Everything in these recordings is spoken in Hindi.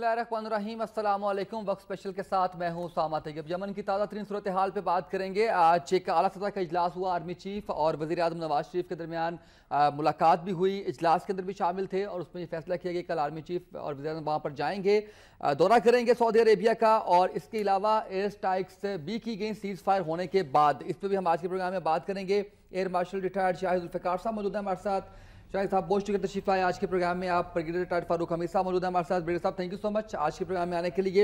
बसमीम असलम वक्त स्पेशल के साथ मैं हूँ सामा तैयब यमन की ताज़ा तरीन सूरत हाल पर बात करेंगे आज एक अली सतह का अजलास हुआ आर्मी चीफ और वजी अजम नवाज शरीफ के दरमियान मुलाकात भी हुई इजलास के अंदर भी शामिल थे और उसमें यह फैसला किया गया कल आर्मी चीफ और वजी अजम वहाँ पर जाएंगे दौरा करेंगे सऊदी अरेबिया का और इसके अलावा एयर स्ट्राइक्स भी की गई सीज़ फायर होने के बाद इस पर भी हम आज के प्रोग्राम में बात करेंगे एयर मार्शल रिटायर्ड शाहिदुल्फ़ार साहब मौजूद हैं हमारे साथ शाहिद साहब बहुत शुक्रिया तशीफ आए आज के प्रोग्राम में आप ब्रिगेडियर फारूक हमीद साहब मौजूद है हमारे साथ ब्रिगेडियर साहब थैंक यू सो मच आज के प्रोग्राम में आने के लिए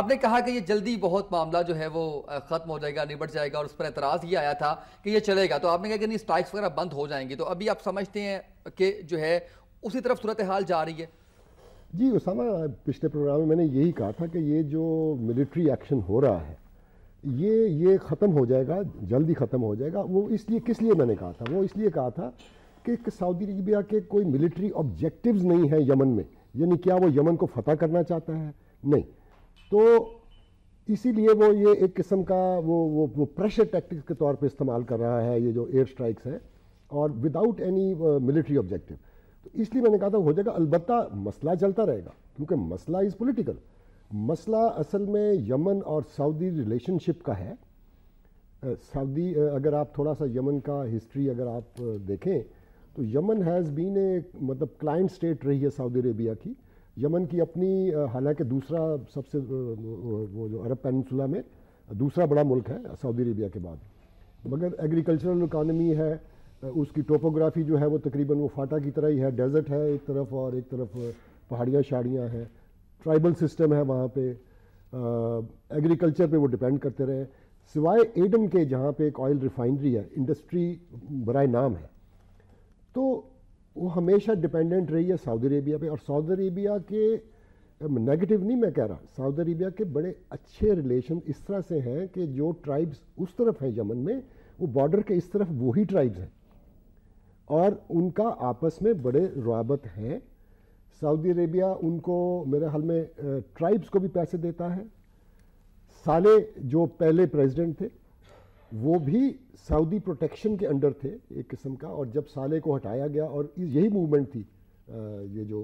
आपने कहा कि ये जल्दी बहुत मामला जो है वो ख़त्म हो जाएगा निबट जाएगा और उस पर एतराज़ ये आया था कि ये चलेगा तो आपने कहा कि नहीं स्ट्राइक्स वगैरह बंद हो जाएंगी तो अभी आप समझते हैं कि जो है उसी तरफ सूरत हाल जा रही है जी उसामा पिछले प्रोग्राम में मैंने यही कहा था कि ये जो मिलिट्री एक्शन हो रहा है ये ये ख़त्म हो जाएगा जल्दी ख़त्म हो जाएगा वो इसलिए किस लिए मैंने कहा था वो इसलिए कहा था कि सऊदी अरबिया के कोई मिलिट्री ऑब्जेक्टिव्स नहीं है यमन में यानी क्या वो यमन को फतह करना चाहता है नहीं तो इसीलिए वो ये एक किस्म का वो वो वो प्रेशर टैक्टिक्स के तौर पे इस्तेमाल कर रहा है ये जो एयर स्ट्राइक्स है और विदाउट एनी मिलिट्री ऑब्जेक्टिव तो इसलिए मैंने कहा था हो जाएगा अलबत्त मसला चलता रहेगा क्योंकि मसला इज़ पोलिटिकल मसला असल में यमन और सऊदी रिलेशनशिप का है सऊदी अगर आप थोड़ा सा यमन का हिस्ट्री अगर आप देखें तो यमन हैज़ बीन ए मतलब क्लाइंट स्टेट रही है सऊदी अरेबिया की यमन की अपनी हालांकि दूसरा सबसे वो जो अरब पेनसुला में दूसरा बड़ा मुल्क है सऊदी अरेबिया के बाद मगर एग्रीकल्चरल इकानमी है उसकी टोपोग्राफी जो है वो तकरीबन वो फाटा की तरह ही है डेजर्ट है एक तरफ और एक तरफ पहाड़ियाँ शाड़ियाँ हैं ट्राइबल सिस्टम है वहाँ पे एग्रीकल्चर पे वो डिपेंड करते रहे सिवाय एडम के जहाँ पे एक ऑयल रिफाइनरी है इंडस्ट्री बरए नाम है तो वो हमेशा डिपेंडेंट रही है सऊदी अरेबिया पे और सऊदी अरेबिया के नेगेटिव um, नहीं मैं कह रहा सऊदी अरेबिया के बड़े अच्छे रिलेशन इस तरह से हैं कि जो ट्राइब्स उस तरफ हैं यमन में वो बॉर्डर के इस तरफ वही ट्राइब्स हैं और उनका आपस में बड़े रवाबत हैं सऊदी अरेबिया उनको मेरे हाल में ट्राइब्स uh, को भी पैसे देता है साले जो पहले प्रेसिडेंट थे वो भी सऊदी प्रोटेक्शन के अंडर थे एक किस्म का और जब साले को हटाया गया और यही मूवमेंट थी ये जो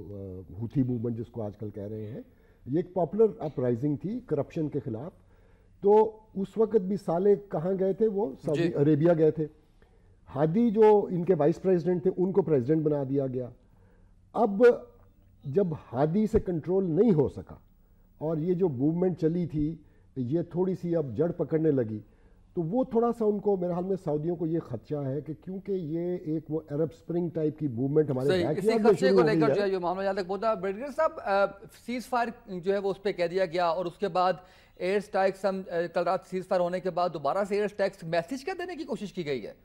हूथी मूवमेंट जिसको आजकल कह रहे हैं ये एक पॉपुलर अपराइजिंग थी करप्शन के खिलाफ तो उस वक्त भी साले कहाँ गए थे वो सऊदी अरेबिया गए थे हादी जो इनके वाइस प्रेसिडेंट थे उनको प्रेसिडेंट बना दिया गया अब जब हादी से कंट्रोल नहीं हो सका और ये जो मूवमेंट चली थी ये थोड़ी सी अब जड़ पकड़ने लगी तो वो थोड़ा सा उनको मेरे हाल में सऊदियों को ये खदशा है कि क्योंकि ये एक वो अरब स्प्रिंग टाइप की मूवमेंट हमारे इसी खदशे को लेकर जो है मामला यहाँ तक पहुंचा ब्रिगेडियर साहब सीज फायर जो है वो उस पर कह दिया गया और उसके बाद एयर स्ट्राइक्स हम कल रात सीज फायर होने के बाद दोबारा से एयर स्ट्राइक्स मैसेज क्या देने की कोशिश की गई है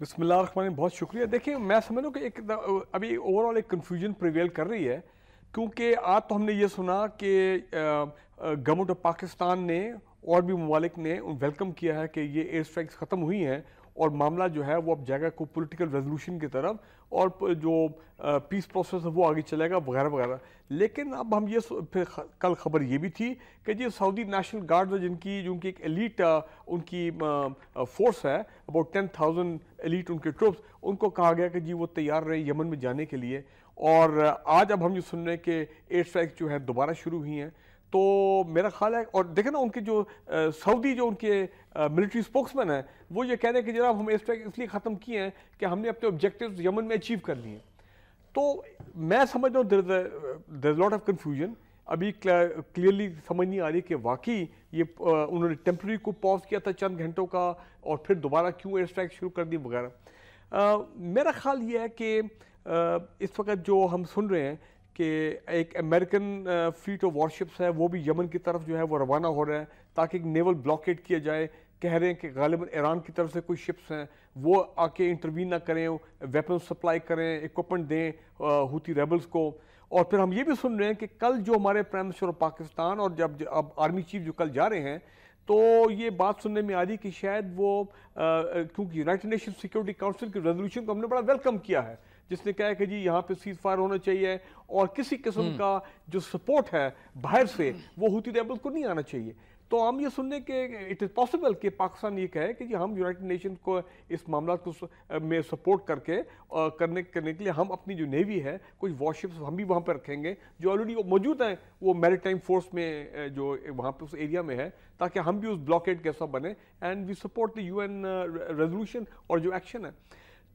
बिस्मिल्लाह बहुत शुक्रिया देखिए मैं समझ लूँ कि एक अभी ओवरऑल एक कन्फ्यूजन प्रिवेल कर रही है क्योंकि आज तो हमने ये सुना कि गवर्नमेंट ऑफ पाकिस्तान ने और भी ममालिक ने वेलकम किया है कि ये एयर स्ट्राइक्स ख़त्म हुई हैं और मामला जो है वो अब जाएगा को पॉलिटिकल रेजोल्यूशन की तरफ और जो पीस प्रोसेस है वो आगे चलेगा वगैरह वगैरह लेकिन अब हम ये फिर कल खबर ये भी थी कि जो सऊदी नेशनल गार्ड जिनकी जो उनकी एक एलिट उनकी फोर्स है अबाउट टेन थाउजेंड एलिट उनके ट्रुप्स उनको कहा गया कि जी वो तैयार रहे यमन में जाने के लिए और आज अब हम ये सुन रहे हैं कि एयर स्ट्राइक जो है दोबारा शुरू हुई हैं तो मेरा ख्याल है और देखें ना उनके जो सऊदी जो उनके मिलिट्री स्पोक्समैन हैं वो ये कह रहे हैं कि जनाब हम एयर स्ट्राइक इसलिए ख़त्म किए हैं कि हमने अपने ऑब्जेक्टिव यमन में अचीव कर लिए तो मैं समझ रहा हूँ इज लॉट ऑफ कन्फ्यूजन अभी क्लियरली समझ नहीं आ रही कि वाकई ये उन्होंने टेम्प्रेरी को पॉज किया था चंद घंटों का और फिर दोबारा क्यों एयर स्ट्राइक शुरू कर दी वगैरह मेरा ख्याल ये है कि इस वक्त जो हम सुन रहे हैं कि एक अमेरिकन फ्लीट ऑफ वॉरशिप्स है वो भी यमन की तरफ जो है वो रवाना हो रहे हैं ताकि एक नेवल ब्लॉकेट किया जाए कह रहे हैं कि गालिबा ईरान की तरफ से कुछ शिप्स हैं वो आके इंटरवीन ना करें वेपन सप्लाई करें इक्वपमेंट दें हूती रेबल्स को और फिर हम ये भी सुन रहे हैं कि कल जो हमारे प्राइम मिनिस्टर ऑफ पाकिस्तान और जब अब आर्मी चीफ जो कल जा रहे हैं तो ये बात सुनने में आ रही कि शायद वो क्योंकि यूनाइटेड नेशन सिक्योरिटी काउंसिल की रेजोल्यूशन को हमने बड़ा वेलकम किया है जिसने कहा कि जी यहाँ पे सीज फायर होना चाहिए और किसी किस्म हम्म। का जो सपोर्ट है बाहर से वो हूती रेबल को नहीं आना चाहिए तो हम ये सुनने के इट इज़ पॉसिबल कि पाकिस्तान ये कहे कि जी हम यूनाइटेड नेशन को इस मामला को में सपोर्ट करके और करने करने के लिए हम अपनी जो नेवी है कुछ वॉरशिप्स हम भी वहाँ पर रखेंगे जो ऑलरेडी वो मौजूद हैं वो मैरिटाइम फोर्स में जो वहाँ पर उस एरिया में है ताकि हम भी उस ब्लॉकेट कैसा बने and we support the U N resolution और जो एक्शन है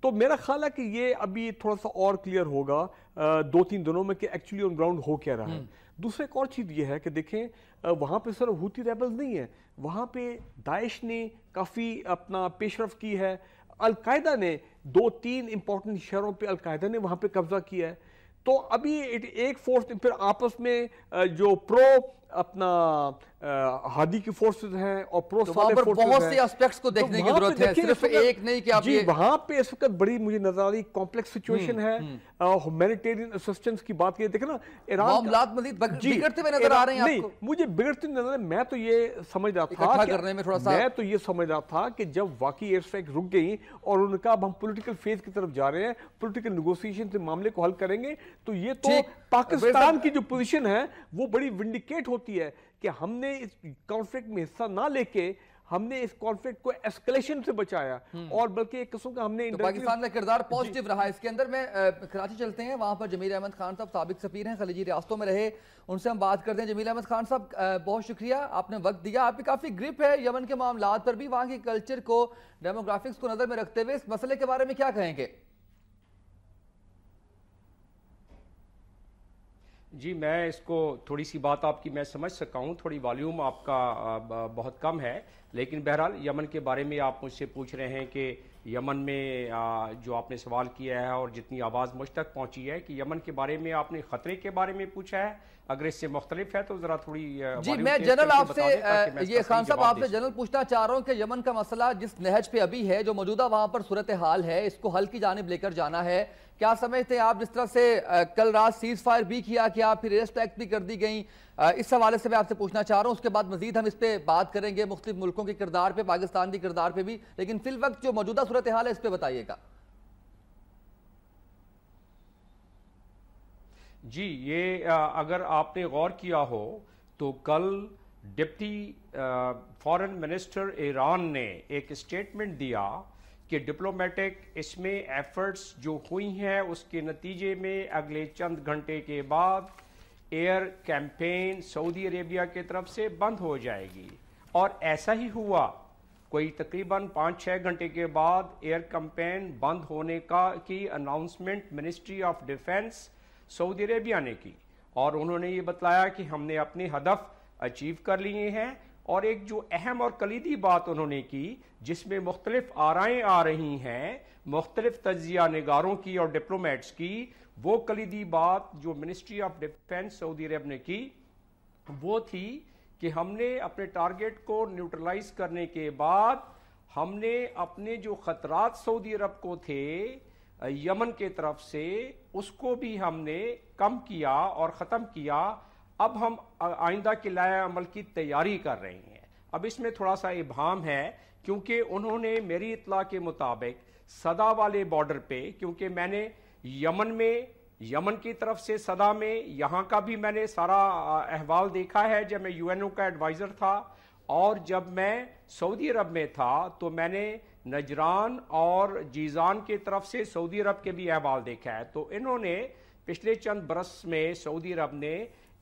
तो मेरा ख्याल है कि ये अभी थोड़ा सा और क्लियर होगा दो तीन दिनों में कि एक्चुअली ऑन ग्राउंड हो क्या रहा है हम्म। दूसरा एक और चीज़ ये है कि देखें वहाँ पे सिर्फ हूती रेबल्स नहीं है वहाँ पे दाइश ने काफ़ी अपना पेशरफ की है अलकायदा ने दो तीन इंपॉर्टेंट शहरों पे अलकायदा ने वहाँ पे कब्जा किया है तो अभी एक फोर्स फिर आपस में जो प्रो अपना हादी की फोर्सेस हैं और प्रो तो पर बहुत से एस्पेक्ट्स को तो देखने तो की जरूरत है सिर्फ एक नहीं कि आप जी वहां पे इस वक्त बड़ी मुझे नजर आ रही कॉम्प्लेक्स सिचुएशन है ह्यूमैनिटेरियन असिस्टेंस की बात की देखे ना मजीद बिगड़ते हुए नजर आ रहे हैं नहीं मुझे बिगड़ते नजर मैं तो ये समझ रहा था करने में थोड़ा सा मैं तो ये समझ रहा था कि जब वाकई एयर स्ट्राइक रुक गई और उनका अब हम पोलिटिकल फेज की तरफ जा रहे हैं पोलिटिकल निगोशिएशन से मामले को हल करेंगे तो ये तो पाकिस्तान की जो पोजिशन है वो बड़ी विंडिकेट होती है कि हमने इस कॉन्फ्लिक्ट में हिस्सा ना लेके हमने इस कॉन्फ्लिक्ट को एस्केलेशन से बचाया हम्म। और बल्कि एक किस्म का हमने तो पाकिस्तान का किरदार पॉजिटिव रहा इसके अंदर में कराची चलते हैं वहां पर जमील अहमद खान साहब सबक सफीर हैं खलीजी रियासतों में रहे उनसे हम बात करते हैं जमील अहमद खान साहब बहुत शुक्रिया आपने वक्त दिया आपकी काफ़ी ग्रिप है यमन के मामला पर भी वहां के कल्चर को डेमोग्राफिक्स को नज़र में रखते हुए इस मसले के बारे में क्या कहेंगे जी मैं इसको थोड़ी सी बात आपकी मैं समझ सका हूँ थोड़ी वॉल्यूम आपका बहुत कम है लेकिन बहरहाल यमन के बारे में आप मुझसे पूछ रहे हैं कि यमन में जो आपने सवाल किया है और जितनी आवाज़ मुझ तक पहुँची है कि यमन के बारे में आपने ख़तरे के बारे में पूछा है अगर इससे मुख्तलिफ है तो जरा थोड़ी जी मैं जनरल आपसे ये खान साहब आपसे जनरल पूछना चाह रहा हूँ कि यमन का मसला जिस नहज पे अभी है जो मौजूदा वहाँ पर सूरत हाल है इसको हल की जानब लेकर जाना है क्या समझते हैं आप जिस तरह से कल रात सीज फायर भी किया कि आप फिर एयर भी कर दी गई इस हवाले से मैं आपसे पूछना चाह रहा हूँ उसके बाद मजीद हम इस पर बात करेंगे मुख्तु मुल्कों के किरदार पर पाकिस्तान के किरदार पर भी लेकिन फिल वक्त जो मौजूदा सूरत हाल है इस पर बताइएगा जी ये अगर आपने गौर किया हो तो कल डिप्टी फॉरेन मिनिस्टर ईरान ने एक स्टेटमेंट दिया कि डिप्लोमेटिक इसमें एफर्ट्स जो हुई हैं उसके नतीजे में अगले चंद घंटे के बाद एयर कैंपेन सऊदी अरेबिया की तरफ से बंद हो जाएगी और ऐसा ही हुआ कोई तकरीबन पाँच छः घंटे के बाद एयर कैंपेन बंद होने का की announcement ministry of defence Saudi Arabia ने की और उन्होंने ये बताया कि हमने अपने हदफ अचीव कर लिए हैं और एक जो अहम और कलीदी बात उन्होंने की जिसमें मुख्तलिफ आराएँ आ रही हैं मुख्तलिफ तजिया नगारों की और डिप्लोमेट्स की वो कलीदी बात जो ministry of defence Saudi Arab ने की वो थी कि हमने अपने टारगेट को न्यूट्रलाइज करने के बाद हमने अपने जो खतरात सऊदी अरब को थे यमन के तरफ से उसको भी हमने कम किया और ख़त्म किया अब हम आइंदा के लाए अमल की तैयारी कर रहे हैं अब इसमें थोड़ा सा इबाम है क्योंकि उन्होंने मेरी इतला के मुताबिक सदा वाले बॉर्डर पे क्योंकि मैंने यमन में यमन की तरफ से सदा में यहाँ का भी मैंने सारा अहवाल देखा है जब मैं यूएनओ का एडवाइज़र था और जब मैं सऊदी अरब में था तो मैंने नजरान और जीजान की तरफ से सऊदी अरब के भी अहवाल देखा है तो इन्होंने पिछले चंद बरस में सऊदी अरब ने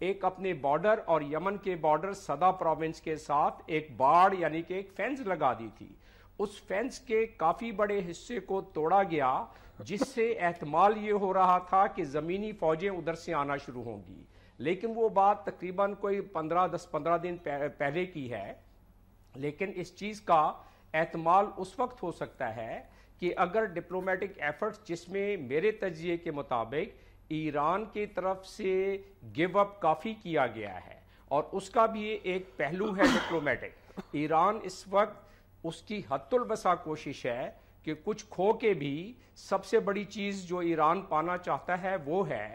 एक अपने बॉर्डर और यमन के बॉर्डर सदा प्रोविंस के साथ एक बाढ़ यानी कि एक फेंस लगा दी थी उस फेंस के काफी बड़े हिस्से को तोड़ा गया जिससे एहतमाल ये हो रहा था कि ज़मीनी फौजें उधर से आना शुरू होंगी लेकिन वो बात तकरीबन कोई पंद्रह दस पंद्रह दिन पहले की है लेकिन इस चीज़ का एतमाल उस वक्त हो सकता है कि अगर डिप्लोमेटिक एफर्ट्स जिसमें मेरे तजिए के मुताबिक ईरान की तरफ से गिव अप काफ़ी किया गया है और उसका भी एक पहलू है डिप्लोमेटिक ईरान इस वक्त उसकी हतुलबसा कोशिश है कि कुछ खो के भी सबसे बड़ी चीज़ जो ईरान पाना चाहता है वो है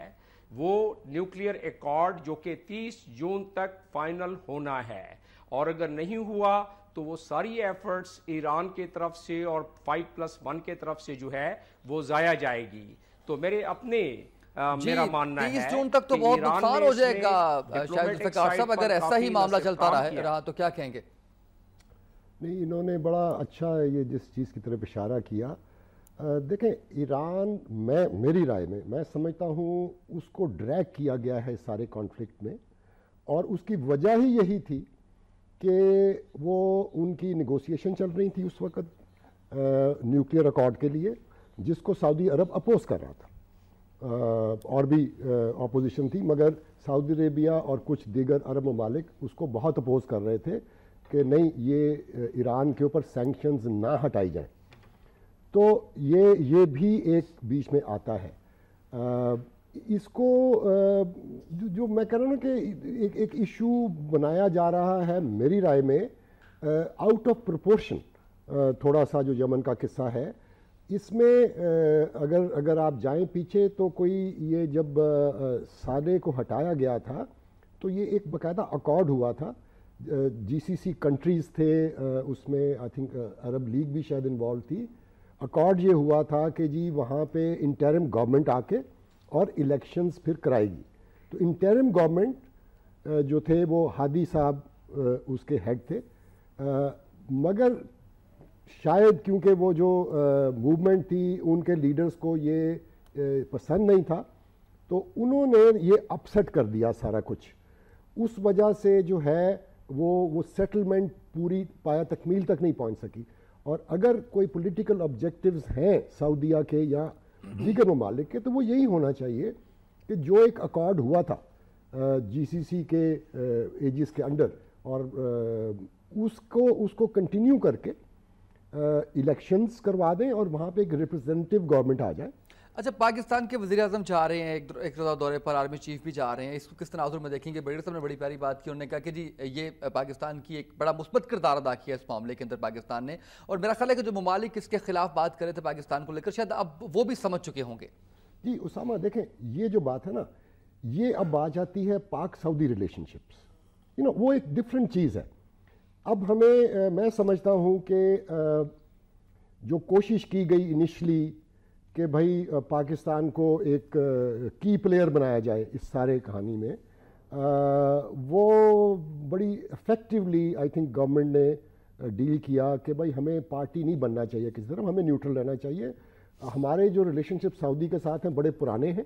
वो न्यूक्लियर एकॉर्ड जो कि 30 जून तक फाइनल होना है और अगर नहीं हुआ तो वो सारी एफर्ट्स ईरान के तरफ से और फाइव प्लस वन के तरफ से जो है वो जाया जाएगी तो मेरे अपने आ, मेरा मानना है जून तक तो बहुत नुकसान हो जाएगा साहब अगर ऐसा ही मामला चलता रहा, रहा तो क्या कहेंगे नहीं इन्होंने बड़ा अच्छा ये जिस चीज़ की तरफ इशारा किया देखें ईरान मैं मेरी राय में मैं समझता हूँ उसको ड्रैग किया गया है सारे कॉन्फ्लिक्ट में और उसकी वजह ही यही थी कि वो उनकी निगोसिएशन चल रही थी उस वक्त न्यूक्लियर अकॉर्ड के लिए जिसको सऊदी अरब अपोज कर रहा था आ, और भी अपोजिशन थी मगर सऊदी अरेबिया और कुछ दीगर अरब ममालिक उसको बहुत अपोज कर रहे थे कि नहीं ये ईरान के ऊपर सैंक्शंस ना हटाई जाए तो ये ये भी एक बीच में आता है आ, इसको जो, जो मैं कह रहा हूँ ना कि एक एक इशू बनाया जा रहा है मेरी राय में आउट ऑफ प्रोपोर्शन थोड़ा सा जो यमन का किस्सा है इसमें अगर अगर आप जाएं पीछे तो कोई ये जब सादे को हटाया गया था तो ये एक बकायदा अकॉर्ड हुआ था जीसीसी कंट्रीज़ थे उसमें आई थिंक अरब लीग भी शायद इन्वॉल्व थी अकॉर्ड ये हुआ था कि जी वहाँ पे इंटरम गवर्नमेंट आके और इलेक्शंस फिर कराएगी तो इंटरम गवर्नमेंट जो थे वो हादी साहब उसके हेड थे मगर शायद क्योंकि वो जो मूवमेंट थी उनके लीडर्स को ये पसंद नहीं था तो उन्होंने ये अपसेट कर दिया सारा कुछ उस वजह से जो है वो वो सेटलमेंट पूरी पाया तकमील तक नहीं पहुंच सकी और अगर कोई पॉलिटिकल ऑब्जेक्टिव्स हैं सऊदीया के या दीगर mm-hmm. ममालिक के तो वो यही होना चाहिए कि जो एक अकॉर्ड हुआ था जीसीसी के एजिस के अंडर और उसको उसको कंटिन्यू करके इलेक्शंस करवा दें और वहाँ पे एक रिप्रेजेंटेटिव गवर्नमेंट आ जाए अच्छा पाकिस्तान के वजी अजम जा रहे हैं एक, रोज़ा दौरे पर आर्मी चीफ भी जा रहे हैं इसको किस तनाजुर में देखेंगे बड़े साहब ने बड़ी प्यारी बात की उन्होंने कहा कि जी ये पाकिस्तान की एक बड़ा मुस्बत किरदार अदा किया इस मामले के अंदर पाकिस्तान ने और मेरा ख्याल है कि जो ममालिक इसके खिलाफ बात कर रहे थे पाकिस्तान को लेकर शायद अब वो भी समझ चुके होंगे जी उसामा देखें ये जो बात है ना ये अब आ जाती है पाक सऊदी रिलेशनशिप्स यू नो वो एक डिफरेंट चीज़ है अब हमें मैं समझता हूँ कि जो कोशिश की गई इनिशली कि भाई पाकिस्तान को एक की प्लेयर बनाया जाए इस सारे कहानी में आ, वो बड़ी इफ़ेक्टिवली आई थिंक गवर्नमेंट ने डील किया कि भाई हमें पार्टी नहीं बनना चाहिए किसी तरह हमें न्यूट्रल रहना चाहिए हमारे जो रिलेशनशिप सऊदी के साथ हैं बड़े पुराने हैं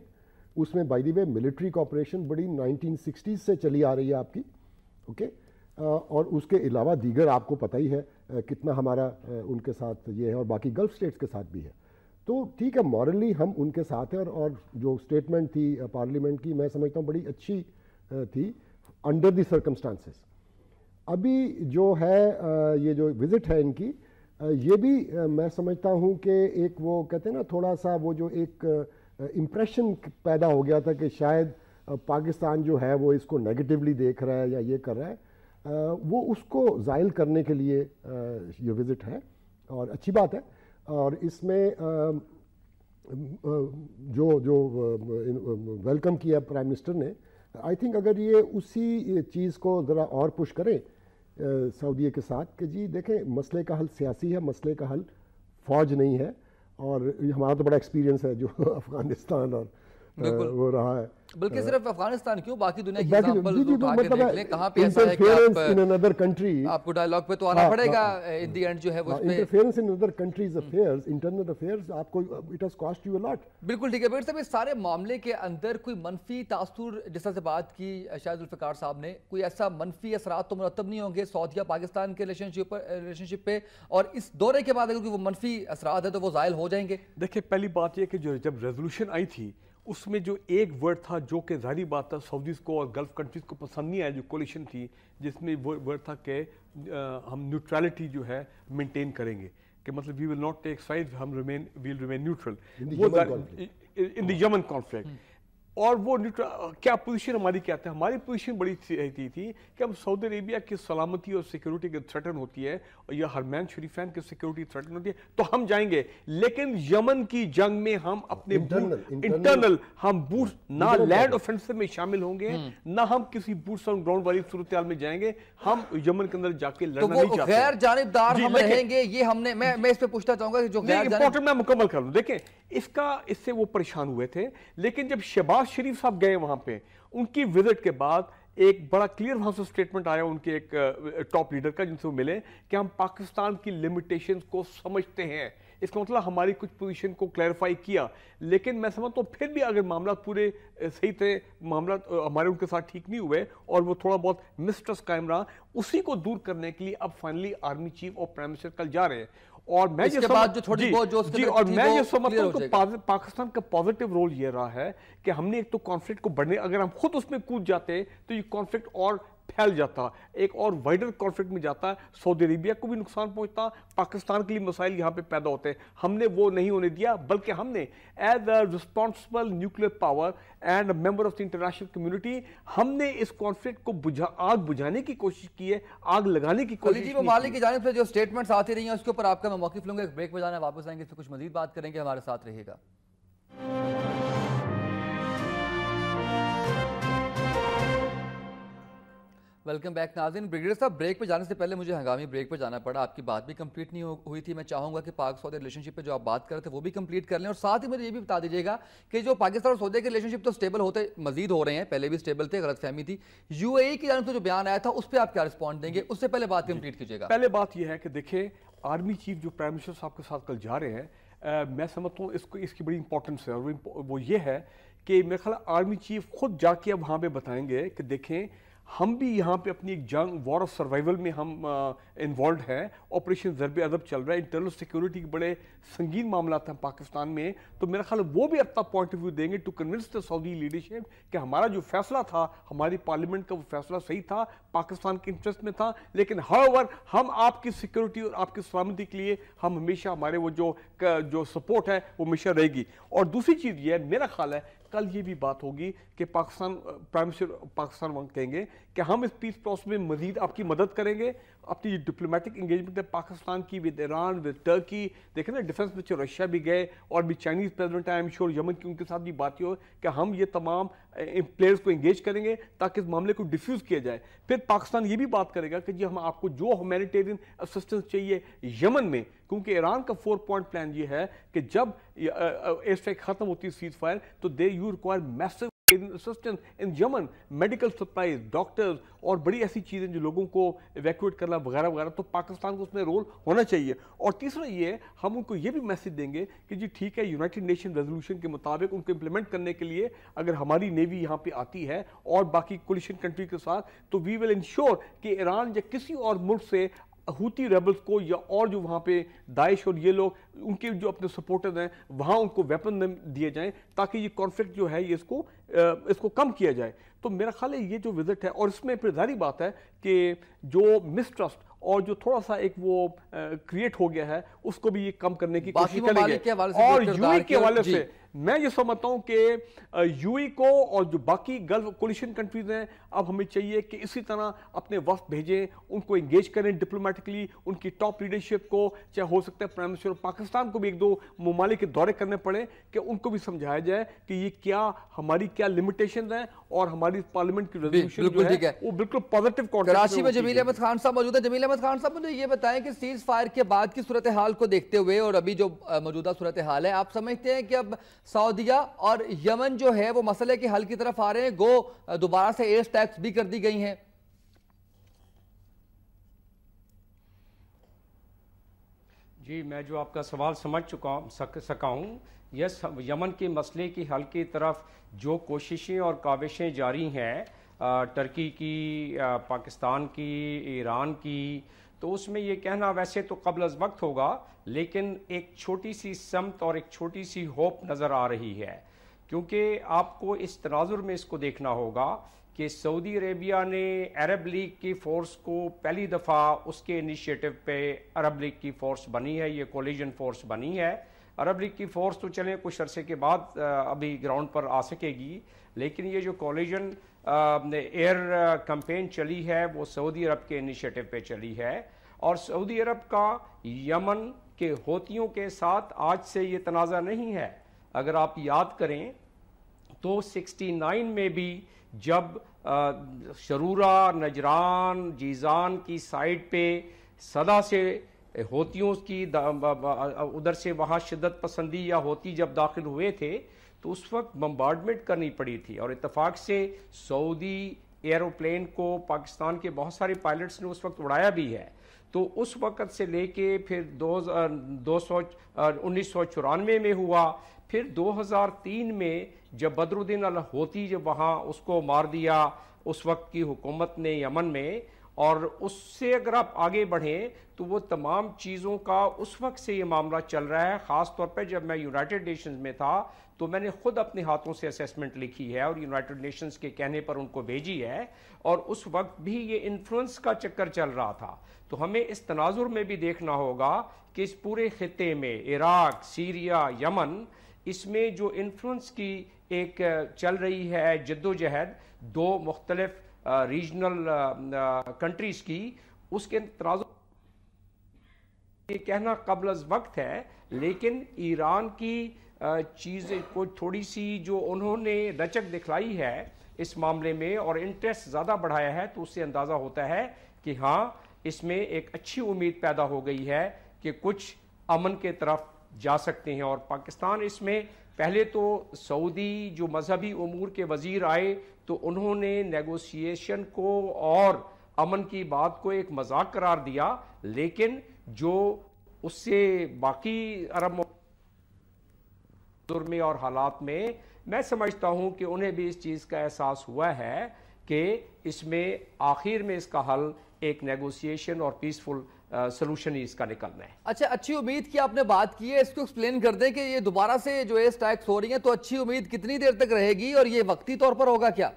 उसमें by the way military cooperation बड़ी नाइनटीन से चली आ रही है आपकी ओके और उसके अलावा दीगर आपको पता ही है कितना हमारा उनके साथ ये है और बाकी गल्फ स्टेट्स के साथ भी है तो ठीक है मॉरली हम उनके साथ हैं और, और जो स्टेटमेंट थी पार्लियामेंट की मैं समझता हूँ बड़ी अच्छी थी अंडर दी सर्कमस्टांसिस अभी जो है ये जो विज़िट है इनकी ये भी मैं समझता हूँ कि एक वो कहते हैं ना थोड़ा सा वो जो एक इम्प्रेशन पैदा हो गया था कि शायद पाकिस्तान जो है वो इसको नेगेटिवली देख रहा है या ये कर रहा है वो उसको ज़ायल करने के लिए ये विज़िट है और अच्छी बात है और इसमें जो जो वेलकम किया प्राइम मिनिस्टर ने आई थिंक अगर ये उसी चीज़ को ज़रा और पुश करें सऊदी के साथ कि जी देखें मसले का हल सियासी है मसले का हल फौज नहीं है और हमारा तो बड़ा एक्सपीरियंस है जो अफ़गानिस्तान और वो रहा है बल्कि सिर्फ अफगानिस्तान क्यों बाकी दुनिया की एग्जांपल तो तो मतलब कहां पे ऐसा है कि आप इन अनदर कंट्री आपको डायलॉग पे तो आना हाँ, पड़ेगा इन द एंड जो है वो interference in other countries affairs internal affairs आपको it has cost you a lot बिल्कुल ठीक है बट इस सारे मामले के अंदर कोई मनफी तासुर बात की शायद साहब ने कोई ऐसा मनफी असरात तो नहीं होंगे सऊदी या पाकिस्तान के रिलेशनशिप पे और इस दौरे के बाद अगर वो मनफी असरा है तो वो जायल हो जाएंगे देखिए पहली बात यह जब रेजोल्यूशन आई थी उसमें जो एक वर्ड था जो कि जारी बात था सऊदीज़ को और गल्फ़ कंट्रीज़ को पसंद नहीं आया जो कोलिशन थी जिसमें वो वर्ड था कि हम न्यूट्रलिटी जो है मेंटेन करेंगे कि मतलब we will not take side हम remain we'll remain neutral in the Yemen conflict और वो क्या पोजीशन हमारी क्या थी हमारी पोजीशन बड़ी रहती थी कि हम सऊदी अरेबिया की सलामती और सिक्योरिटी के थ्रेटन होती है और यह हरमैन शरीफान की सिक्योरिटी थ्रेटन होती है तो हम जाएंगे लेकिन यमन की जंग में हम अपने इंटरनल हम बूट ना लैंड ऑफेंसिव में शामिल होंगे हम्म। ना हम किसी बूट्स ऑन ग्राउंड वाली सूरत में जाएंगे हम यमन के अंदर जाके लड़ना तो गैर जानबदार रहेंगे ये हमने मैं मैं इस पर पूछना चाहूंगा जो मैं मुकम्मल कर लूँ देखें इसका इससे वो परेशान हुए थे लेकिन जब शहबाज नवाज शरीफ साहब गए वहां पे उनकी विजिट के बाद एक बड़ा क्लियर वहां से स्टेटमेंट आया उनके एक टॉप लीडर का जिनसे वो मिले कि हम पाकिस्तान की लिमिटेशन को समझते हैं इसका मतलब हमारी कुछ पोजीशन को क्लैरिफाई किया लेकिन मैं समझता तो हूँ फिर भी अगर मामला पूरे सही थे मामला हमारे उनके साथ ठीक नहीं हुए और वो थोड़ा बहुत मिस्ट्रस कायम रहा उसी को दूर करने के लिए अब फाइनली आर्मी चीफ और प्राइम मिनिस्टर कल जा रहे हैं और मैं इसके बाद जो थोड़ी बहुत जो जी, और मैं ये समझता मतलब हूँ पाकिस्तान का पॉजिटिव रोल ये रहा है कि हमने एक तो कॉन्फ्लिक्ट को बढ़ने अगर हम खुद उसमें कूद जाते तो ये कॉन्फ्लिक्ट और फैल जाता एक और वाइडर कॉन्फ्लिक्ट में जाता सऊदी अरेबिया को भी नुकसान पहुंचता पाकिस्तान के लिए मसाइल यहाँ पे पैदा होते हमने वो नहीं होने दिया बल्कि हमने as a responsible nuclear power and member of the international community हमने इस कॉन्फ्लिक्ट को बुझा आग बुझाने की कोशिश की है आग लगाने की कोशिश की ममालिक की जानब से जो स्टेटमेंट्स आती रही हैं उसके ऊपर आपका मैं मौकफ लूँगा एक ब्रेक में जाना वापस आएंगे इससे कुछ मजीद बात करेंगे हमारे साथ रहेगा वेलकम बैक नाजिन ब्रिगेडियर साहब ब्रेक पे जाने से पहले मुझे हंगामी ब्रेक पे जाना पड़ा आपकी बात भी कंप्लीट नहीं हुई थी मैं चाहूंगा कि पाक सऊदी रिलेशनशिप पे जो आप बात कर रहे थे वो भी कंप्लीट कर लें और साथ ही मुझे ये भी बता दीजिएगा कि जो पाकिस्तान और सऊदी के रिलेशनशिप तो स्टेबल होते मजीद हो रहे हैं पहले भी स्टेबल थे गलत फहमी थी यू e की जानब से जो बयान आया था उस पर आप क्या रिस्पॉन्ड देंगे उससे पहले बात कंप्लीट कीजिएगा पहले बात यह है कि देखिए आर्मी चीफ जो प्राइम मिनिस्टर साहब के साथ कल जा रहे हैं मैं समझता हूँ इसको इसकी बड़ी इंपॉर्टेंस है और वो ये है कि मेरे ख्याल आर्मी चीफ खुद जाके अब वहाँ पे बताएंगे कि देखें हम भी यहाँ पे अपनी एक जंग वॉर ऑफ सर्वाइवल में हम इन्वॉल्व हैं ऑपरेशन ज़रब अदब चल रहा है इंटरनल सिक्योरिटी के बड़े संगीन मामला हैं पाकिस्तान में तो मेरा ख्याल वो भी अपना पॉइंट ऑफ व्यू देंगे to convince the Saudi leadership कि हमारा जो फैसला था हमारी पार्लियामेंट का वो फैसला सही था पाकिस्तान के इंटरेस्ट में था लेकिन हर हम आपकी सिक्योरिटी और आपकी सलामती के लिए हम हमेशा हमारे वो जो जो सपोर्ट है वो हमेशा रहेगी और दूसरी चीज़ ये है मेरा ख्याल है कल ये भी बात होगी कि पाकिस्तान प्राइम मिनिस्टर पाकिस्तान वक्त कहेंगे कि हम इस पीस प्रोसेस में मजीद आपकी मदद करेंगे अपनी डिप्लोमेटिक इंगेजमेंट है पाकिस्तान की विद ईरान विद टर्की देखें ना डिफेंस में रशिया भी गए और भी Chinese president I am sure Yemen की उनके साथ भी बात हो कि हम ये तमाम प्लेयर्स को इंगेज करेंगे ताकि इस मामले को डिफ्यूज़ किया जाए फिर पाकिस्तान ये भी बात करेगा कि जी हम आपको जो ह्यूमेटेरियन असिस्टेंस चाहिए यमन में क्योंकि ईरान का फोर पॉइंट प्लान ये है कि जब एयर स्ट्राइक ख़त्म होती है सीज फायर तो they you require massive assistance in Yemen medical supply doctors और बड़ी ऐसी चीज़ें जो लोगों को इवैक्यूएट करना वगैरह वगैरह तो पाकिस्तान को उसमें रोल होना चाहिए और तीसरा ये हम उनको ये भी मैसेज देंगे कि जी ठीक है यूनाइटेड नेशन रेजोल्यूशन के मुताबिक उनको इम्प्लीमेंट करने के लिए अगर हमारी नेवी यहाँ पर आती है और बाकी कोलिशन कंट्री के साथ तो वी विल इंश्योर कि ईरान या किसी और मुल्क से हूती रेबल्स को या और जो वहाँ पे दाइश और ये लोग उनके जो अपने सपोर्टर्स हैं वहाँ उनको वेपन दिए जाएं ताकि ये कॉन्फ्लिक्ट जो है ये इसको इसको कम किया जाए तो मेरा ख्याल है ये जो विजिट है और इसमें फिर जारी बात है कि जो मिसट्रस्ट और जो थोड़ा सा एक वो क्रिएट हो गया है उसको भी ये कम करने की कोशिश करेंगे और यूएई के हवाले से मैं ये समझता हूं कि यूई को और जो बाकी गल्फ कोलिशन कंट्रीज हैं अब हमें चाहिए कि इसी तरह अपने वक्त भेजें उनको इंगेज करें डिप्लोमेटिकली उनकी टॉप लीडरशिप को चाहे हो सकता है प्राइम मिनिस्टर ऑफ पाकिस्तान को भी एक दो ममालिक के दौरे करने पड़े कि उनको भी समझाया जाए कि ये क्या हमारी क्या लिमिटेशन है और हमारी पार्लियामेंट की रेजोल्यूशन है, है वो बिल्कुल पॉजिटिव कराची में जमील अहमद खान साहब मौजूद है जमील अहमद खान साहब मुझे ये बताएं कि सीज फायर के बाद की सूरत हाल को देखते हुए और अभी जो मौजूदा सूरत हाल है आप समझते हैं कि अब सऊदीया और यमन जो है वो मसले के हल की तरफ आ रहे हैं गो दोबारा से एयर टैक्स भी कर दी गई हैं जी मैं जो आपका सवाल समझ चुका सक, सका हूँ यस यमन के मसले की हल की तरफ जो कोशिशें और काविशें जारी हैं टर्की की आ, पाकिस्तान की ईरान की तो उसमें ये कहना वैसे तो कबल वक्त होगा लेकिन एक छोटी सी समत और एक छोटी सी होप नज़र आ रही है क्योंकि आपको इस तनाजुर में इसको देखना होगा कि सऊदी अरेबिया ने अरब लीग की फ़ोर्स को पहली दफ़ा उसके इनिशिएटिव पे अरब लीग की फ़ोर्स बनी है ये कोलिजन फ़ोर्स बनी है अरब लीग की फ़ोर्स तो चले कुछ अरसे के बाद अभी ग्राउंड पर आ सकेगी लेकिन ये जो कोलिजन एयर कंपेन चली है वो सऊदी अरब के इनिशिएटिव पे चली है और सऊदी अरब का यमन के होतियों के साथ आज से ये तनाज़ा नहीं है अगर आप याद करें तो 69 में भी जब शरूरा नजरान जीजान की साइड पे सदा से होतियों की उधर से वहाँ शिदत पसंदी या होती जब दाखिल हुए थे तो उस वक्त बम्बार्डमेंट करनी पड़ी थी और इतफाक़ से सऊदी एरोप्लेन को पाकिस्तान के बहुत सारे पायलट्स ने उस वक्त उड़ाया भी है तो उस वक़्त से लेके फिर दो दो सौ उन्नीस सौ चौरानवे में हुआ फिर 2003 में जब बदरुद्दीन अल होती जब वहाँ उसको मार दिया उस वक्त की हुकूमत ने यमन में और उससे अगर आप आगे बढ़ें तो वो तमाम चीज़ों का उस वक्त से ये मामला चल रहा है ख़ास तौर पे जब मैं यूनाइटेड नेशंस में था तो मैंने खुद अपने हाथों से असेसमेंट लिखी है और यूनाइटेड नेशंस के कहने पर उनको भेजी है और उस वक्त भी ये इन्फ्लुएंस का चक्कर चल रहा था तो हमें इस तनाजुर में भी देखना होगा कि इस पूरे खत्े में इराक सीरिया यमन इसमें जो इन्फ्लुएंस की एक चल रही है जद्दोजहद दो मुख्तलफ रीजनल कंट्रीज की उसके तनाजुर ये कहना कबल वक्त है लेकिन ईरान की चीज़ को थोड़ी सी जो उन्होंने रचक दिखलाई है इस मामले में और इंटरेस्ट ज़्यादा बढ़ाया है तो उससे अंदाज़ा होता है कि हाँ इसमें एक अच्छी उम्मीद पैदा हो गई है कि कुछ अमन के तरफ जा सकते हैं और पाकिस्तान इसमें पहले तो सऊदी जो मजहबी अमूर के वजीर आए तो उन्होंने नेगोशिएशन को और अमन की बात को एक मजाक करार दिया लेकिन जो उससे बाकी अरब तुरमी और हालात में मैं समझता हूं कि उन्हें भी इस चीज़ का एहसास हुआ है कि इसमें आखिर में इसका हल एक नेगोशिएशन और पीसफुल सोल्यूशन इसका निकलना है अच्छा अच्छी उम्मीद की आपने बात की है इसको एक्सप्लेन कर दें कि ये दोबारा से जो है स्ट्राइक्स हो रही हैं तो अच्छी उम्मीद कितनी देर तक रहेगी और ये वक्ती तौर पर होगा क्या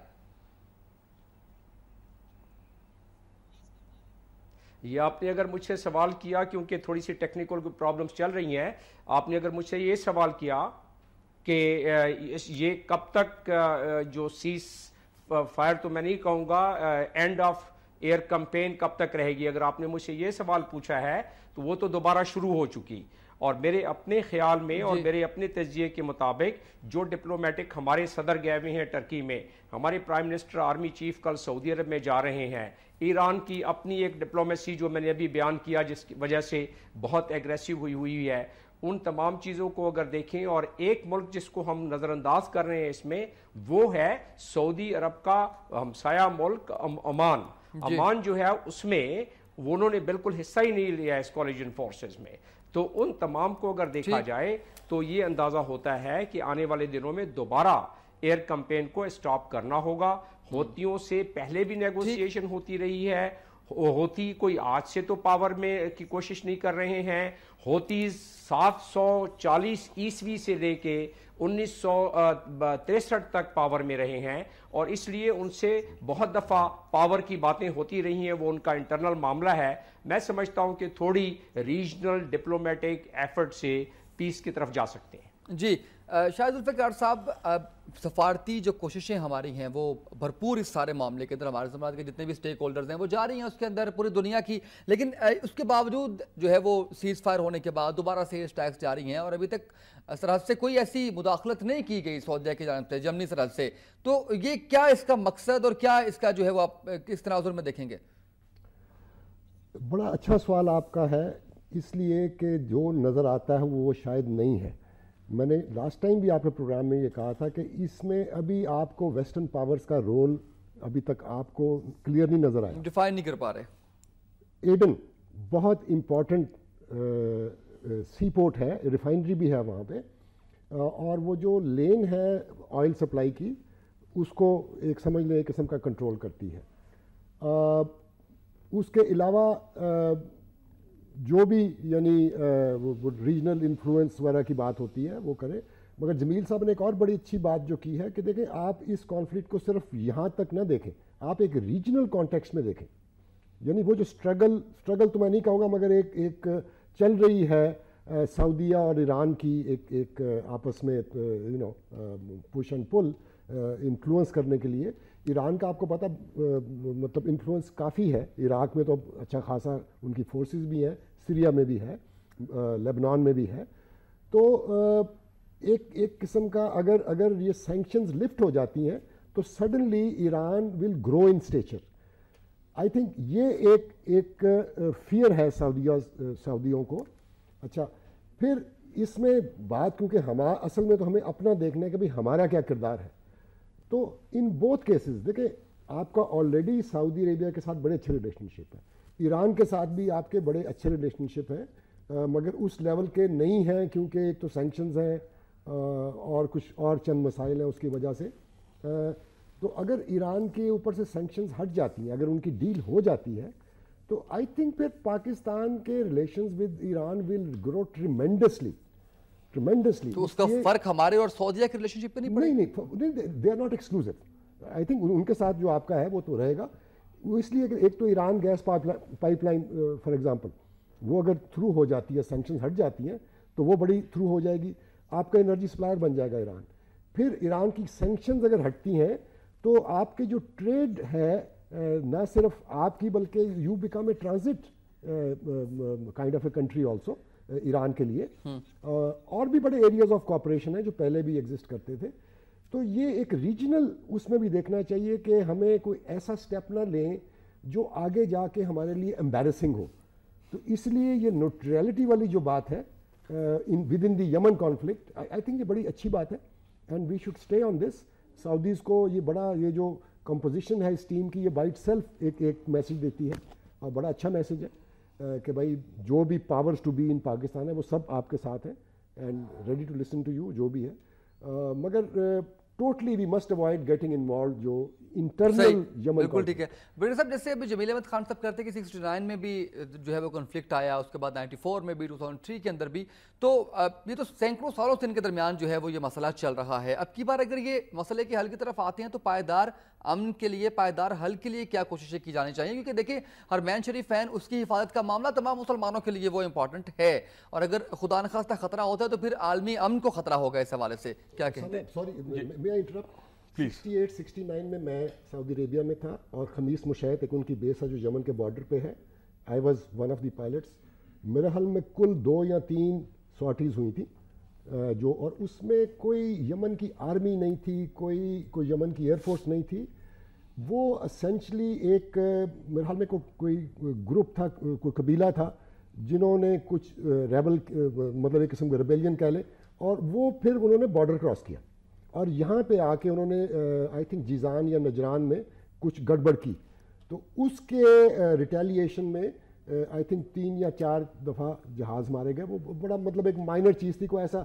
ये आपने अगर मुझसे सवाल किया क्योंकि थोड़ी सी टेक्निकल प्रॉब्लम्स चल रही हैं आपने अगर मुझसे ये सवाल किया कि ये कब तक जो सीज फायर तो मैं नहीं कहूँगा एंड ऑफ एयर कंपेन कब तक रहेगी अगर आपने मुझसे ये सवाल पूछा है तो वो तो दोबारा शुरू हो चुकी और मेरे अपने ख्याल में और मेरे अपने तजिए के मुताबिक जो डिप्लोमेटिक हमारे सदर गए हुए हैं टर्की में हमारे प्राइम मिनिस्टर आर्मी चीफ कल सऊदी अरब में जा रहे हैं ईरान की अपनी एक डिप्लोमेसी जो मैंने अभी बयान किया जिसकी वजह से बहुत एग्रेसिव हुई हुई है उन तमाम चीज़ों को अगर देखें और एक मुल्क जिसको हम नज़रअंदाज कर रहे हैं इसमें वो है सऊदी अरब का हमसाया मुल्क अमान अमान जो है उसमें उन्होंने बिल्कुल हिस्सा ही नहीं लिया इस कॉलेजन फोर्सेज में तो उन तमाम को अगर देखा जाए तो ये अंदाज़ा होता है कि आने वाले दिनों में दोबारा एयर कंपेन को स्टॉप करना होगा होतियों से पहले भी नेगोशिएशन होती रही है होती कोई आज से तो पावर में की कोशिश नहीं कर रहे हैं होती 740 ईस्वी से लेके उन्नीस तक पावर में रहे हैं और इसलिए उनसे बहुत दफ़ा पावर की बातें होती रही हैं वो उनका इंटरनल मामला है मैं समझता हूं कि थोड़ी रीजनल डिप्लोमेटिक एफर्ट से पीस की तरफ जा सकते हैं जी शाह जुल्फ़ार साहब सफारती जो कोशिशें हमारी हैं वो भरपूर इस सारे मामले के अंदर हमारे समाज के जितने भी स्टेक होल्डर्स हैं वो जा रही हैं उसके अंदर पूरी दुनिया की लेकिन उसके बावजूद जो है वो सीज फायर होने के बाद दोबारा से टैक्स जारी हैं और अभी तक सरहद से कोई ऐसी मुदाखलत नहीं की गई सौदिया की जानब से जमनी सरहद से तो ये क्या इसका मकसद और क्या इसका जो है वो आप किस तनाजुर में देखेंगे बड़ा अच्छा सवाल आपका है इसलिए कि जो नज़र आता है वो शायद नहीं है मैंने लास्ट टाइम भी आपके प्रोग्राम में ये कहा था कि इसमें अभी आपको वेस्टर्न पावर्स का रोल अभी तक आपको क्लियर नहीं नज़र आया डिफाइन नहीं कर पा रहे एडन बहुत इम्पॉर्टेंट सी पोर्ट है रिफाइनरी भी है वहाँ पे आ, uh, और वो जो लेन है ऑयल सप्लाई की उसको एक समझ लें एक किस्म का कंट्रोल करती है आ, uh, उसके अलावा uh, जो भी यानी रीजनल इन्फ्लुएंस वगैरह की बात होती है वो करें मगर जमील साहब ने एक और बड़ी अच्छी बात जो की है कि देखें आप इस कॉन्फ्लिक्ट को सिर्फ यहाँ तक ना देखें आप एक रीजनल कॉन्टेक्स्ट में देखें यानी वो जो स्ट्रगल स्ट्रगल तो मैं नहीं कहूँगा मगर एक एक चल रही है सऊदीया और ईरान की एक एक आपस में you know push and pull influence करने के लिए ईरान का आपको पता मतलब इन्फ्लुएंस काफ़ी है इराक में तो अच्छा खासा उनकी फोर्सेस भी हैं सीरिया में भी है लेबनान में भी है तो एक एक किस्म का अगर अगर ये सेंक्शन लिफ्ट हो जाती हैं तो suddenly Iran will grow in stature I think ये एक एक फियर है सऊदिया सऊदियों को अच्छा फिर इसमें बात क्योंकि हमारा असल में तो हमें अपना देखना है कि भाई हमारा क्या किरदार है तो इन बोथ केसेस देखें आपका ऑलरेडी सऊदी अरेबिया के साथ बड़े अच्छे रिलेशनशिप है ईरान के साथ भी आपके बड़े अच्छे रिलेशनशिप हैं मगर उस लेवल के नहीं हैं क्योंकि एक तो सेंक्शंस हैं और कुछ और चंद मसाइल हैं उसकी वजह से आ, तो अगर ईरान के ऊपर से सेंक्शंस हट जाती हैं अगर उनकी डील हो जाती है तो आई थिंक फिर पाकिस्तान के relations with Iran will grow tremendously tremendously तो उसका फर्क हमारे और सऊदीया के रिलेशनशिप पे नहीं पड़ेगा नहीं नहीं they are not exclusive I think उनके साथ जो आपका है वो तो रहेगा वो इसलिए कि एक तो Iran gas pipeline for example वो अगर थ्रू हो जाती है सेंक्शन हट जाती हैं तो वो बड़ी थ्रू हो जाएगी आपका एनर्जी सप्लायर बन जाएगा ईरान फिर ईरान की सेंक्शन अगर हटती हैं तो आपके जो ट्रेड है ना सिर्फ आपकी बल्कि you become a transit kind of a country also Iran के लिए हम्म। और भी बड़े एरियाज ऑफ कॉपरेशन है जो पहले भी एग्जिस्ट करते थे तो ये एक रीजनल उसमें भी देखना चाहिए कि हमें कोई ऐसा स्टेप ना लें जो आगे जाके हमारे लिए एम्बेरसिंग हो तो इसलिए ये न्यूट्रलिटी वाली जो बात है in with in the Yemen conflict I think ये बड़ी अच्छी बात है and we should stay on this Saudis को ये बड़ा ये जो कंपोजिशन है इस टीम की ये बाइट सेल्फ एक एक मैसेज देती है और बड़ा अच्छा मैसेज है कि भाई जो भी powers to be in Pakistan है वो सब आपके साथ हैं and ready to listen to you जो भी है uh, मगर totally we must avoid getting involve जो इंटरनल बिल्कुल ठीक है बेटा साहब जैसे अभी जमील अहमद खान साहब करते कि सिक्सटी नाइन में भी जो है वो कॉन्फ्लिक्ट आया उसके बाद नाइन्टी फोर में भी टू थाउजेंड थ्री के अंदर भी तो ये तो सैकड़ों सालों से इनके दरमियान जो है वो ये मसला चल रहा है अब की बार अगर ये मसले के हल की तरफ आते हैं तो पायदार अमन के लिए पायदार हल के लिए क्या कोशिशें की जानी चाहिए क्योंकि देखिए हरमैन शरीफ फैन उसकी हिफाजत का मामला तमाम मुसलमानों के लिए वो इंपॉर्टेंट है और अगर खुदा खास्ता खतरा होता है तो फिर आलमी अमन को खतरा होगा इस हवाले से क्या कहते हैं सॉरी सिक्सटी नाइन में मैं सऊदी अरेबिया में था और खमीस मुशाह एक उनकी बेस है जो यमन के बॉर्डर पे है I was one of the pilots मेरे हल में कुल दो या तीन सॉटीज़ हुई थी जो और उसमें कोई यमन की आर्मी नहीं थी कोई कोई यमन की एयरफोर्स नहीं थी वो असेंशली एक uh, मेरे ख्याल में को, कोई ग्रुप uh, था uh, कोई कबीला था जिन्होंने कुछ रेबल मतलब एक किस्म के रेबेलियन कह ले और वो फिर उन्होंने बॉर्डर क्रॉस किया और यहाँ पे आके उन्होंने आई थिंक जीजान या नजरान में कुछ गड़बड़ की तो उसके रिटेलिएशन में आई थिंक तीन या चार दफ़ा जहाज़ मारे गए वो बड़ा मतलब एक माइनर चीज़ थी कोई ऐसा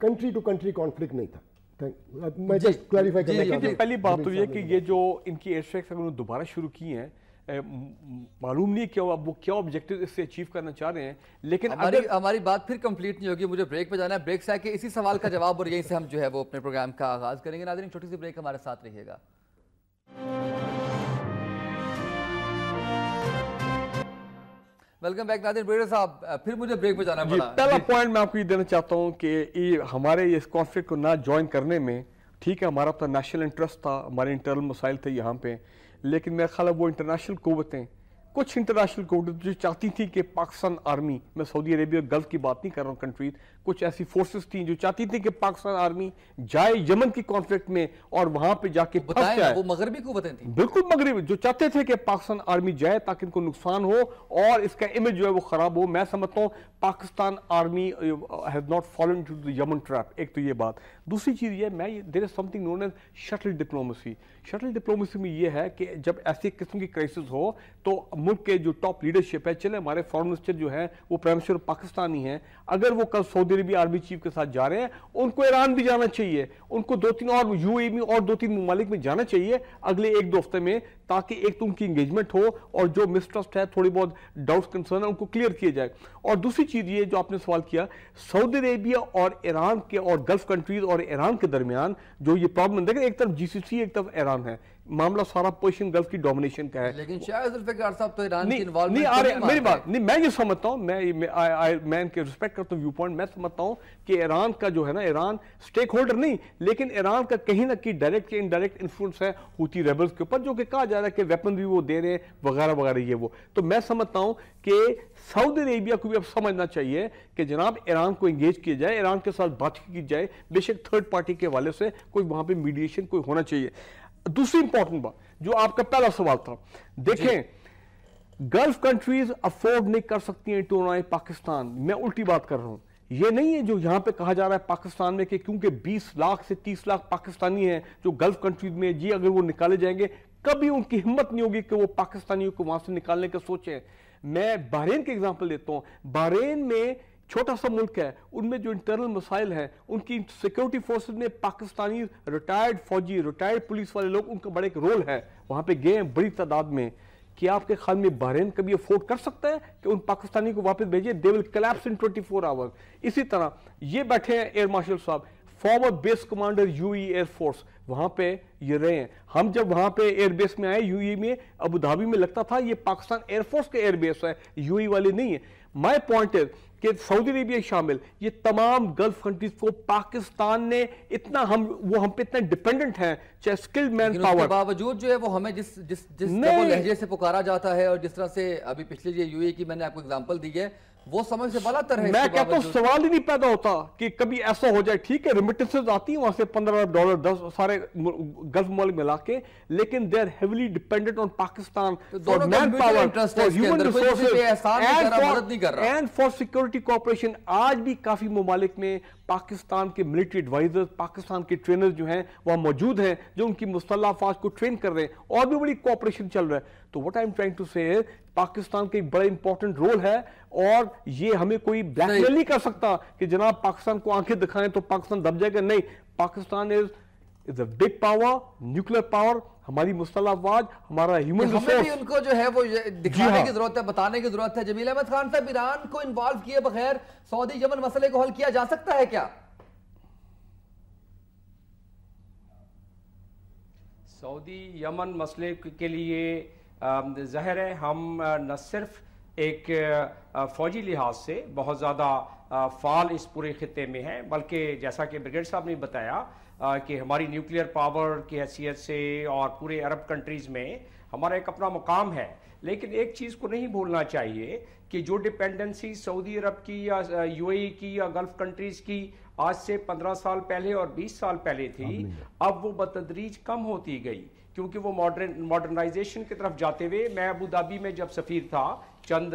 कंट्री टू कंट्री कॉन्फ्लिक्ट नहीं था मैं जस्ट क्लैरिफाई करना लेकिन पहली बात तो ये कि ये जो इनकी एयर स्ट्राइक्स उन्होंने दोबारा शुरू की हैं मालूम नहीं क्या अब वो क्या ऑब्जेक्टिव इससे अचीव करना चाह रहे हैं लेकिन हमारी हमारी बात फिर कंप्लीट नहीं होगी मुझे ब्रेक पे जाना है ब्रेक से आके इसी सवाल का जवाब और यहीं से हम जो है वो अपने प्रोग्राम का आगाज करेंगे नाजरीन छोटी सी ब्रेक हमारे साथ रहिएगा वेलकम बैक नादिर ब्रेडर साहब फिर मुझे ब्रेक पे जाना पड़ा पहला पॉइंट मैं आपको ये देना चाहता हूँ कि ये हमारे इस कॉन्फ्लिक्ट को ना ज्वाइन करने में ठीक है हमारा अपना नेशनल इंटरेस्ट था हमारे इंटरनल मसाइल थे यहाँ पे लेकिन मेरा ख्याल वो इंटरनेशनल कुतें कुछ इंटरनेशनल कोर्ट जो चाहती थी कि पाकिस्तान आर्मी मैं सऊदी अरेबिया गल्फ की बात नहीं कर रहा हूँ कंट्रीज कुछ ऐसी फोर्सेस थी जो चाहती थी कि पाकिस्तान आर्मी जाए यमन की कॉन्फ्लिक्ट में और वहां पे जाके फंस जाए वो मगरबी को बताएं थी बिल्कुल मगरबी जो चाहते थे कि पाकिस्तान आर्मी जाए ताकि इनको नुकसान हो और इसका इमेज जो है वो खराब हो मैं समझता हूँ Pakistan army has not fallen to the Yemen trap एक तो ये बात दूसरी चीज़ ये मैं there is something known as shuttle diplomacy shuttle diplomacy में ये है कि जब ऐसी किस्म की क्राइसिस हो तो मुल्क के जो टॉप लीडरशिप है चले हमारे फॉरन मिनिस्टर जो है वो प्राइम मिनिस्टर पाकिस्तानी हैं अगर वो कल सऊदी जितने भी आर्मी चीफ के साथ जा रहे हैं उनको ईरान भी जाना चाहिए उनको दो तीन और यू e में और दो तीन ममालिक में जाना चाहिए अगले एक दो हफ्ते में ताकि एक तो उनकी इंगेजमेंट हो और जो मिसट्रस्ट है थोड़ी बहुत डाउट्स कंसर्न है उनको क्लियर किया जाए और दूसरी चीज़ ये जो आपने सवाल किया सऊदी अरेबिया और ईरान के और गल्फ कंट्रीज और ईरान के दरमियान जो ये प्रॉब्लम देखें एक तरफ जी एक तरफ ईरान है मामला सारा पोशन गल्फ की डोमिनेशन का है लेकिन शायद साहब तो ईरान की नहीं आ रहे मेरी बात नहीं मैं ये समझता हूँ मैं मैं, मैं इनके रिस्पेक्ट करता हूँ व्यू पॉइंट मैं समझता हूँ कि ईरान का जो है ना ईरान स्टेक होल्डर नहीं लेकिन ईरान का कहीं ना कहीं डायरेक्ट या इनडायरेक्ट इन्फ्लुएंस है हूती रेबल्स के ऊपर जो कि कहा जा रहा है कि वेपन भी वो दे रहे हैं वगैरह वगैरह ये वो तो मैं समझता हूँ कि सऊदी अरेबिया को भी अब समझना चाहिए कि जनाब ईरान को इंगेज किया जाए ईरान के साथ बातचीत की जाए बेशक थर्ड पार्टी के हवाले से कोई वहाँ पर मीडिएशन कोई होना चाहिए दूसरी इंपॉर्टेंट बात जो आपका पहला सवाल था देखें गल्फ कंट्रीज अफोर्ड नहीं कर सकती हैं टूर्नाएं पाकिस्तान मैं उल्टी बात कर रहा हूं ये नहीं है जो यहां पे कहा जा रहा है पाकिस्तान में कि क्योंकि 20 लाख से 30 लाख पाकिस्तानी हैं जो गल्फ कंट्रीज में जी अगर वो निकाले जाएंगे कभी उनकी हिम्मत नहीं होगी कि वो पाकिस्तानियों को वहां से निकालने का सोचे मैं बहरेन के एग्जाम्पल देता हूं बहरेन में छोटा सा मुल्क है उनमें जो इंटरनल मसाइल हैं उनकी सिक्योरिटी फोर्सेस ने पाकिस्तानी रिटायर्ड फौजी रिटायर्ड पुलिस वाले लोग उनका बड़ा एक रोल है वहाँ पे गए हैं बड़ी तादाद में कि आपके ख्याल में बहरेन कभी अफोर्ड कर सकता है कि उन पाकिस्तानी को वापस भेजिए they will collapse in twenty four hour इसी तरह ये बैठे हैं एयर मार्शल साहब former base commander UAE air force वहाँ पे ये रहे हैं हम जब वहाँ पे एयरबेस में आए ई e में अबू धाबी में लगता था ये पाकिस्तान एयरफोर्स के एयरबेस है ई e वाले नहीं है माई पॉइंट इज कि सऊदी अरेबिया शामिल ये तमाम गल्फ कंट्रीज को पाकिस्तान ने इतना हम वो हम पे इतना डिपेंडेंट है चाहे स्किल्ड मैन पावर बावजूद जो है वो हमें जिस जिस जिस लहजे से पुकारा जाता है और जिस तरह से अभी पिछले जो यूए की मैंने आपको एग्जाम्पल दी है वो समय से बड़ा तरह मैं कहता हूँ सवाल ही नहीं पैदा होता कि कभी ऐसा हो जाए ठीक है रिमिटेंसेज आती हैं वहां से पंद्रह अरब डॉलर दस सारे गल्फ मॉल मिला के लेकिन they are heavily dependent on Pakistan and for security cooperation आज भी काफी ममालिक में पाकिस्तान के मिलिट्री एडवाइजर्स पाकिस्तान के ट्रेनर जो हैं वह मौजूद हैं जो उनकी मुसल्ला अफवाज को ट्रेन कर रहे हैं और भी बड़ी कॉपरेशन चल रहा है तो what I am trying to say Pakistan का एक बड़ा इंपॉर्टेंट रोल है और ये हमें कोई ब्लैकमेल नहीं।, नहीं कर सकता कि जनाब पाकिस्तान को आंखें दिखाएं तो पाकिस्तान दब जाएगा नहीं Pakistan is is a big power nuclear power हमारी आवाज हमारा तो ह्यूमन रिसोर्स उनको जो है वो दिखाने हाँ। की जरूरत है बताने की जरूरत है जमील अहमद खान साहब ईरान को इन्वॉल्व किए बगैर सऊदी यमन मसले को हल किया जा सकता है क्या सऊदी यमन मसले के लिए जहर है हम न सिर्फ एक फ़ौजी लिहाज से बहुत ज़्यादा फ़ाल इस पूरे खत्े में है बल्कि जैसा कि ब्रिगेड साहब ने बताया कि हमारी न्यूक्लियर पावर की हैसियत से और पूरे अरब कंट्रीज़ में हमारा एक अपना मुकाम है लेकिन एक चीज़ को नहीं भूलना चाहिए कि जो डिपेंडेंसी सऊदी अरब की या यूएई की या गल्फ कंट्रीज़ की आज से 15 साल पहले और 20 साल पहले थी अब वो बतदरीज कम होती गई क्योंकि वो मॉडर्न मॉडर्नाइजेशन की तरफ जाते हुए मैं अबू धाबी में जब सफीर था चंद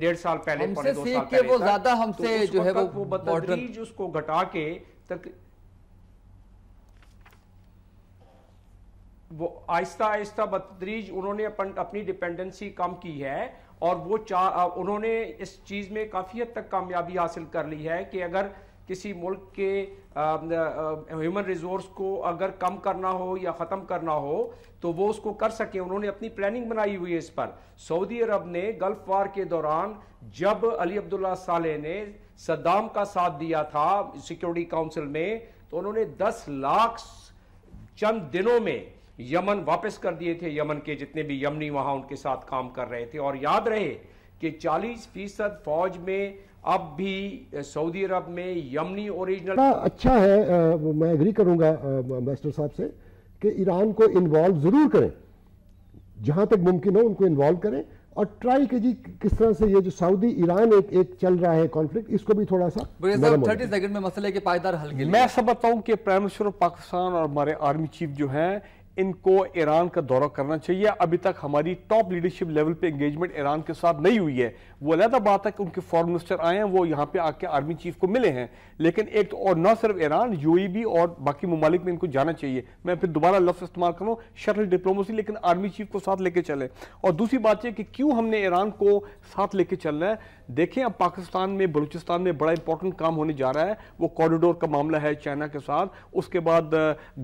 डेढ़ साल पहले दो साल पहले वो ज्यादा हमसे तो जो है वो, वो बतदरीज उसको घटा के तक वो आहिस्ता आहिस्ता बदतरीज उन्होंने अपन अपनी डिपेंडेंसी कम की है और वो चाह उन्होंने इस चीज़ में काफ़ी हद तक कामयाबी हासिल कर ली है कि अगर किसी मुल्क के ह्यूमन रिसोर्स को अगर कम करना हो या ख़त्म करना हो तो वो उसको कर सके उन्होंने अपनी प्लानिंग बनाई हुई है इस पर सऊदी अरब ने गल्फ वार के दौरान जब अली अब्दुल्ला साले ने सद्दाम का साथ दिया था सिक्योरिटी काउंसिल में तो उन्होंने 10 लाख चंद दिनों में यमन वापस कर दिए थे यमन के जितने भी यमनी वहां उनके साथ काम कर रहे थे और याद रहे कि 40 फीसद फौज में अब भी सऊदी अरब में यमनी ओरिजिनल अच्छा है आ, मैं एग्री करूंगा एम्बेसडर साहब से कि ईरान को इन्वॉल्व ज़रूर करें जहां तक मुमकिन हो उनको इन्वॉल्व करें और ट्राई कीजिए किस तरह से ये जो सऊदी ईरान एक एक चल रहा है कॉन्फ्लिक्ट इसको भी थोड़ा सा थर्टी सेकंड में मसले के पायदार हल मैं समझता हूँ कि प्राइम मिनिस्टर पाकिस्तान और हमारे आर्मी चीफ जो हैं इनको ईरान का दौरा करना चाहिए अभी तक हमारी टॉप लीडरशिप लेवल पे एंगेजमेंट ईरान के साथ नहीं हुई है वो अलहदा बात है कि उनके फॉरन मिनिस्टर आए हैं वो यहाँ पे आके आर्मी चीफ को मिले हैं लेकिन एक तो और ना सिर्फ ईरान यू ई बी और बाकी ममालिक में इनको जाना चाहिए मैं फिर दोबारा लफ्ज़ इस्तेमाल करूँ शटल डिप्लोमेसी लेकिन आर्मी चीफ को साथ लेके चले और दूसरी बात यह कि क्यों हमने ईरान को साथ लेके चलना है देखें अब पाकिस्तान में बलूचिस्तान में बड़ा इंपॉर्टेंट काम होने जा रहा है वो कॉरिडोर का मामला है चाइना के साथ उसके बाद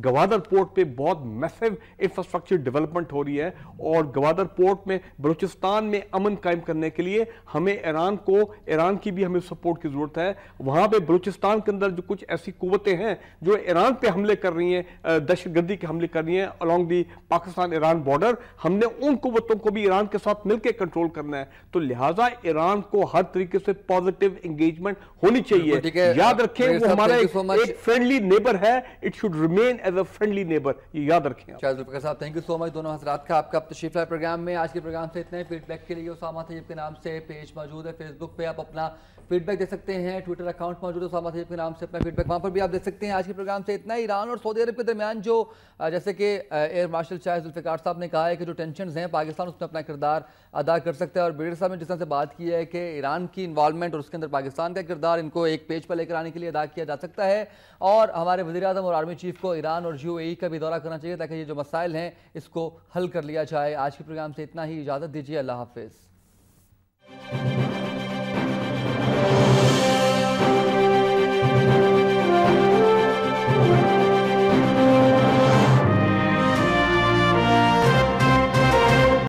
गवादर पोर्ट पर बहुत मैसिव इंफ्रास्ट्रक्चर डेवलपमेंट हो रही है और गवादर पोर्ट में बलूचिस्तान में अमन कायम करने के लिए हमें ईरान को ईरान की भी हमें सपोर्ट की ज़रूरत है वहां पे बलूचिस्तान के अंदर जो कुछ ऐसी कुवतें हैं जो ईरान पे हमले कर रही हैं दहशतगर्दी के हमले कर रही हैं along the Pakistan Iran border हमने उन कुवतों को भी ईरान के साथ मिलकर कंट्रोल करना है तो लिहाजा ईरान को हर तरीके से पॉजिटिव एंगेजमेंट होनी चाहिए याद रखें वो हमारा एक फ्रेंडली नेबर है it should remain as a friendly neighbour ये याद रखें साहब थैंक यू सो मच दोनों हजरात का आपका तशरीफ प्रोग्राम में आज के प्रोग्राम से इतना ही फीडबैक के लिए उसामा तयब नाम से पेज मौजूद है फेसबुक पे आप अपना फीडबैक दे सकते हैं ट्विटर अकाउंट मौजूद है सामा सैफ के नाम से अपना फीडबैक वहाँ पर भी आप देख सकते हैं आज के प्रोग्राम से इतना ईरान और सऊदी अरब के दरमियान जो जैसे कि एयर मार्शल शाह जुल्फ़िकार साहब ने कहा है कि जो टेंशन हैं पाकिस्तान उसमें अपना किरदार अदा कर सकता है और ब्रिटिश साहब ने जिस तरह से बात की है कि ईरान की इन्वालमेंट और उसके अंदर पाकिस्तान का किरदार इनको एक पेज पर लेकर आने के लिए अदा किया जा सकता है और हमारे वजी अजम और आर्मी चीफ को ईरान और यू e का भी दौरा करना चाहिए ताकि ये जो मसाइल हैं इसको हल कर लिया जाए आज के प्रोग्राम से इतना ही इजाज़त दीजिए अल्लाह हाफिज़ Thank you.